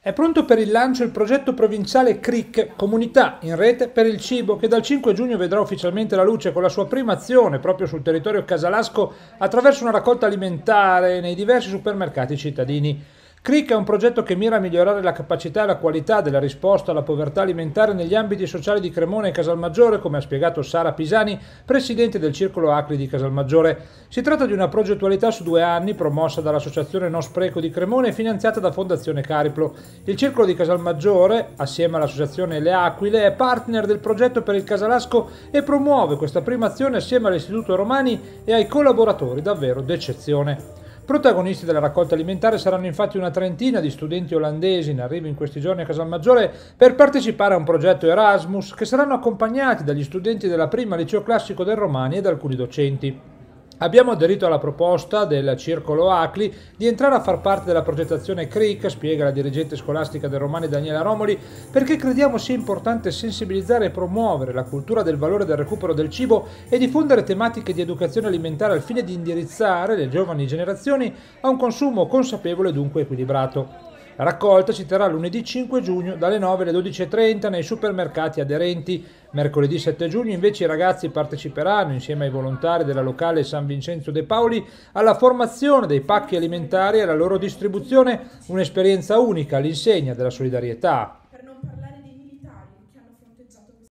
È pronto per il lancio il progetto provinciale CRIC, Comunità in Rete per il Cibo, che dal 5 giugno vedrà ufficialmente la luce con la sua prima azione proprio sul territorio casalasco attraverso una raccolta alimentare nei diversi supermercati cittadini. CRIC è un progetto che mira a migliorare la capacità e la qualità della risposta alla povertà alimentare negli ambiti sociali di Cremona e Casalmaggiore, come ha spiegato Sara Pisani, presidente del Circolo Acri di Casalmaggiore. Si tratta di una progettualità su due anni promossa dall'Associazione No Spreco di Cremona e finanziata da Fondazione Cariplo. Il Circolo di Casalmaggiore, assieme all'Associazione Le Aquile, è partner del progetto per il Casalasco e promuove questa prima azione assieme all'Istituto Romani e ai collaboratori davvero d'eccezione. Protagonisti della raccolta alimentare saranno infatti una trentina di studenti olandesi in arrivo in questi giorni a Casalmaggiore per partecipare a un progetto Erasmus che saranno accompagnati dagli studenti della prima liceo classico del Romani e da alcuni docenti. Abbiamo aderito alla proposta del Circolo Acli di entrare a far parte della progettazione CRIC, spiega la dirigente scolastica del Romani Daniela Romoli, perché crediamo sia importante sensibilizzare e promuovere la cultura del valore del recupero del cibo e diffondere tematiche di educazione alimentare al fine di indirizzare le giovani generazioni a un consumo consapevole e dunque equilibrato. La raccolta si terrà lunedì 5 giugno dalle 9 alle 12.30 nei supermercati aderenti. Mercoledì 7 giugno invece i ragazzi parteciperanno insieme ai volontari della locale San Vincenzo De Paoli alla formazione dei pacchi alimentari e alla loro distribuzione, un'esperienza unica all'insegna della solidarietà.